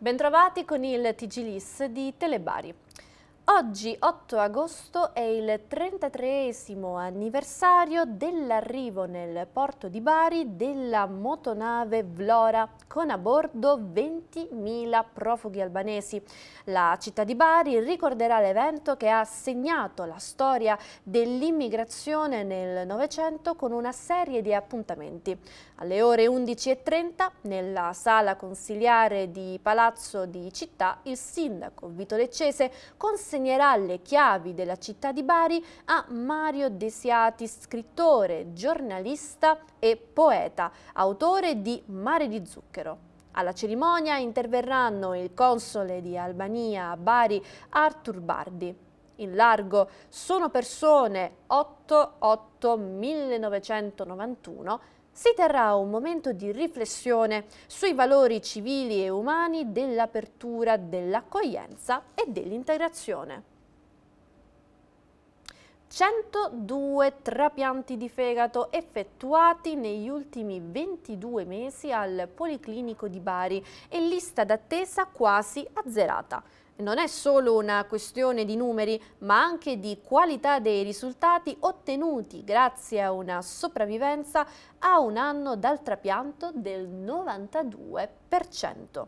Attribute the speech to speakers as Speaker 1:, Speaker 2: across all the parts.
Speaker 1: Bentrovati con il TG Liss di Telebari. Oggi 8 agosto è il 33 anniversario dell'arrivo nel porto di Bari della motonave Vlora con a bordo 20.000 profughi albanesi. La città di Bari ricorderà l'evento che ha segnato la storia dell'immigrazione nel Novecento con una serie di appuntamenti. Alle ore 11.30 nella sala consiliare di Palazzo di Città il sindaco Vito Leccese consegnerà consegnerà le chiavi della città di Bari a Mario Desiati, scrittore, giornalista e poeta, autore di Mare di Zucchero. Alla cerimonia interverranno il console di Albania a Bari, Artur Bardi. In largo sono persone 88 1991 si terrà un momento di riflessione sui valori civili e umani dell'apertura, dell'accoglienza e dell'integrazione. 102 trapianti di fegato effettuati negli ultimi 22 mesi al Policlinico di Bari e lista d'attesa quasi azzerata non è solo una questione di numeri, ma anche di qualità dei risultati ottenuti grazie a una sopravvivenza a un anno dal trapianto del 92%.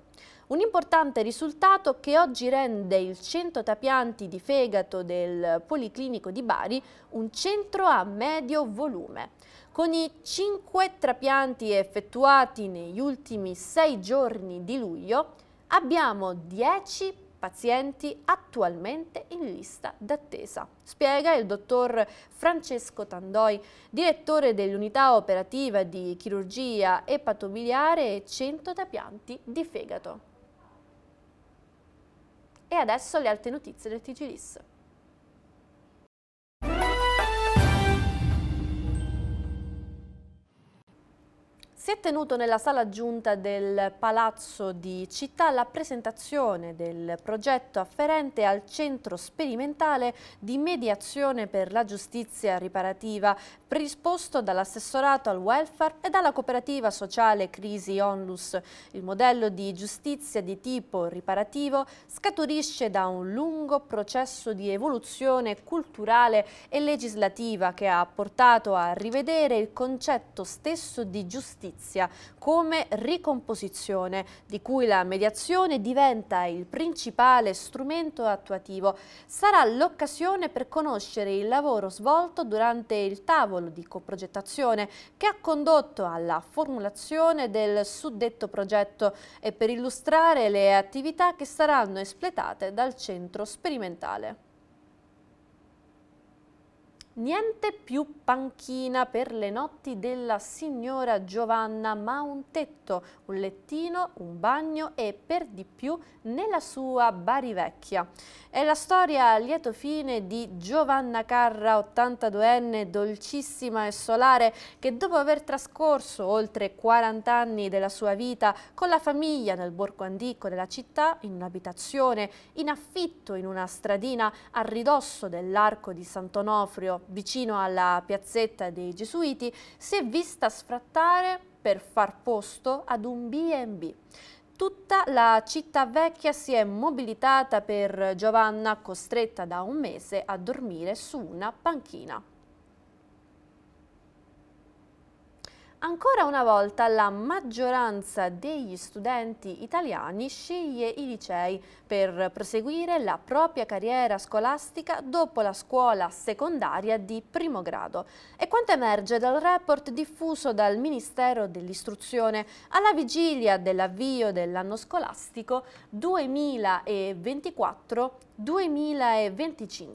Speaker 1: Un importante risultato che oggi rende il centro tapianti di fegato del Policlinico di Bari un centro a medio volume. Con i 5 trapianti effettuati negli ultimi 6 giorni di luglio abbiamo 10 pazienti attualmente in lista d'attesa. Spiega il dottor Francesco Tandoi, direttore dell'unità operativa di chirurgia epatomiliare e centro da pianti di fegato. E adesso le altre notizie del TG Si è tenuto nella sala giunta del Palazzo di Città la presentazione del progetto afferente al Centro Sperimentale di Mediazione per la Giustizia Riparativa, predisposto dall'assessorato al welfare e dalla cooperativa sociale Crisi Onlus. Il modello di giustizia di tipo riparativo scaturisce da un lungo processo di evoluzione culturale e legislativa che ha portato a rivedere il concetto stesso di giustizia giustizia come ricomposizione di cui la mediazione diventa il principale strumento attuativo. Sarà l'occasione per conoscere il lavoro svolto durante il tavolo di coprogettazione che ha condotto alla formulazione del suddetto progetto e per illustrare le attività che saranno espletate dal centro sperimentale. Niente più panchina per le notti della signora Giovanna, ma un tetto, un lettino, un bagno e per di più nella sua Bari vecchia. È la storia a lieto fine di Giovanna Carra, 82enne, dolcissima e solare, che dopo aver trascorso oltre 40 anni della sua vita con la famiglia nel borgo antico della città, in un'abitazione, in affitto in una stradina a ridosso dell'arco di Sant'Onofrio, vicino alla piazzetta dei Gesuiti, si è vista sfrattare per far posto ad un B&B. Tutta la città vecchia si è mobilitata per Giovanna, costretta da un mese a dormire su una panchina. Ancora una volta la maggioranza degli studenti italiani sceglie i licei per proseguire la propria carriera scolastica dopo la scuola secondaria di primo grado. E quanto emerge dal report diffuso dal Ministero dell'Istruzione alla vigilia dell'avvio dell'anno scolastico 2024-2025.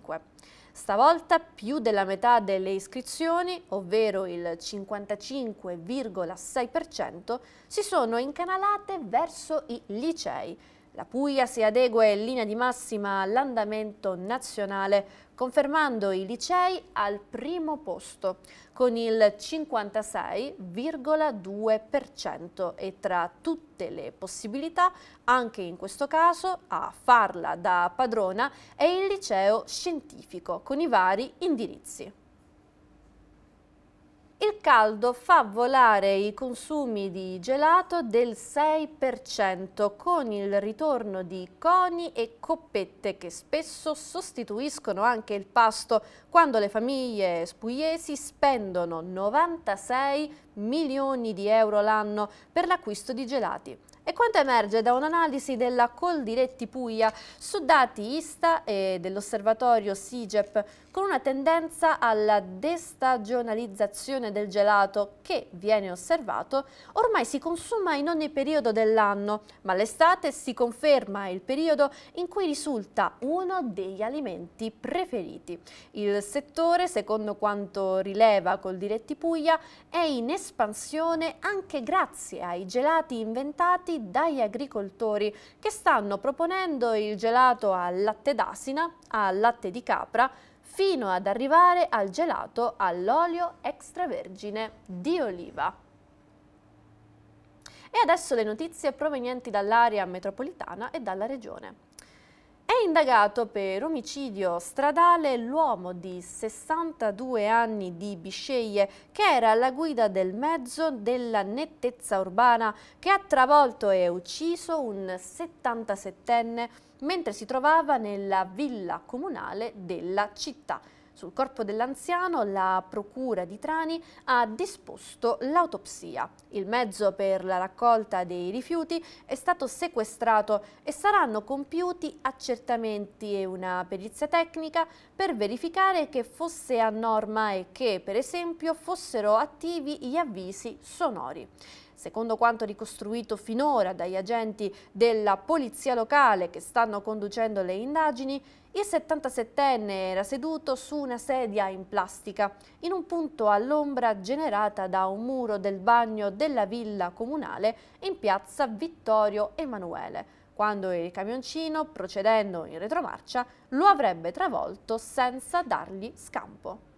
Speaker 1: Stavolta più della metà delle iscrizioni, ovvero il 55,6%, si sono incanalate verso i licei, la Puglia si adegue in linea di massima all'andamento nazionale, confermando i licei al primo posto con il 56,2% e tra tutte le possibilità, anche in questo caso, a farla da padrona è il liceo scientifico con i vari indirizzi. Il caldo fa volare i consumi di gelato del 6% con il ritorno di coni e coppette che spesso sostituiscono anche il pasto quando le famiglie spugliesi spendono 96 milioni di euro l'anno per l'acquisto di gelati. E quanto emerge da un'analisi della Coldiretti Puglia su dati ISTA e dell'osservatorio SIGEP con una tendenza alla destagionalizzazione del gelato che, viene osservato, ormai si consuma in ogni periodo dell'anno, ma l'estate si conferma il periodo in cui risulta uno degli alimenti preferiti. Il settore, secondo quanto rileva Coldiretti Puglia, è in espansione anche grazie ai gelati inventati dagli agricoltori che stanno proponendo il gelato al latte d'asina, al latte di capra, fino ad arrivare al gelato all'olio extravergine di oliva. E adesso le notizie provenienti dall'area metropolitana e dalla regione. È indagato per omicidio stradale l'uomo di 62 anni di Bisceglie che era alla guida del mezzo della nettezza urbana che ha travolto e ucciso un 77enne mentre si trovava nella villa comunale della città. Sul corpo dell'anziano la procura di Trani ha disposto l'autopsia. Il mezzo per la raccolta dei rifiuti è stato sequestrato e saranno compiuti accertamenti e una perizia tecnica per verificare che fosse a norma e che, per esempio, fossero attivi gli avvisi sonori. Secondo quanto ricostruito finora dagli agenti della polizia locale che stanno conducendo le indagini, il 77enne era seduto su una sedia in plastica, in un punto all'ombra generata da un muro del bagno della villa comunale in piazza Vittorio Emanuele, quando il camioncino, procedendo in retromarcia, lo avrebbe travolto senza dargli scampo.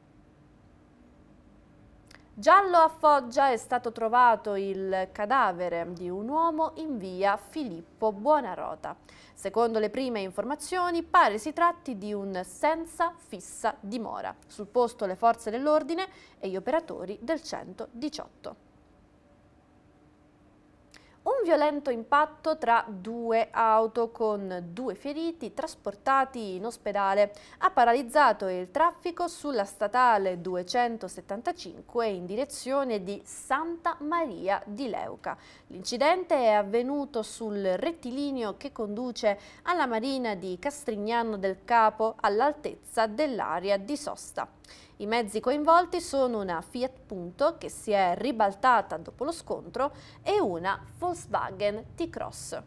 Speaker 1: Giallo a Foggia è stato trovato il cadavere di un uomo in via Filippo Buonarota. Secondo le prime informazioni pare si tratti di un senza fissa dimora. Sul posto le forze dell'ordine e gli operatori del 118 un violento impatto tra due auto con due feriti trasportati in ospedale ha paralizzato il traffico sulla statale 275 in direzione di Santa Maria di Leuca. L'incidente è avvenuto sul rettilineo che conduce alla marina di Castrignano del Capo all'altezza dell'area di sosta. I mezzi coinvolti sono una Fiat Punto che si è ribaltata dopo lo scontro e una Volkswagen T-Cross.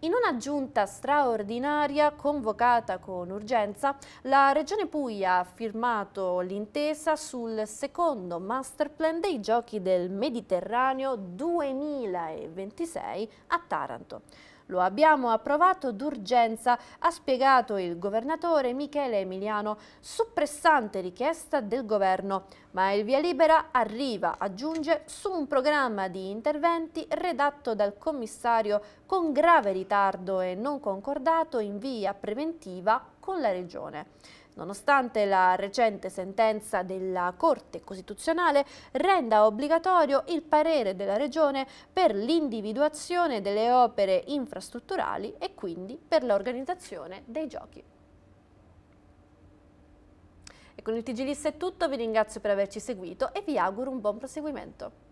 Speaker 1: In una giunta straordinaria convocata con urgenza, la Regione Puglia ha firmato l'intesa sul secondo masterplan dei Giochi del Mediterraneo 2026 a Taranto. Lo abbiamo approvato d'urgenza, ha spiegato il governatore Michele Emiliano, su pressante richiesta del governo. Ma il via libera arriva, aggiunge, su un programma di interventi redatto dal commissario con grave ritardo e non concordato in via preventiva con la Regione nonostante la recente sentenza della Corte Costituzionale renda obbligatorio il parere della Regione per l'individuazione delle opere infrastrutturali e quindi per l'organizzazione dei giochi. E con il TG List è tutto, vi ringrazio per averci seguito e vi auguro un buon proseguimento.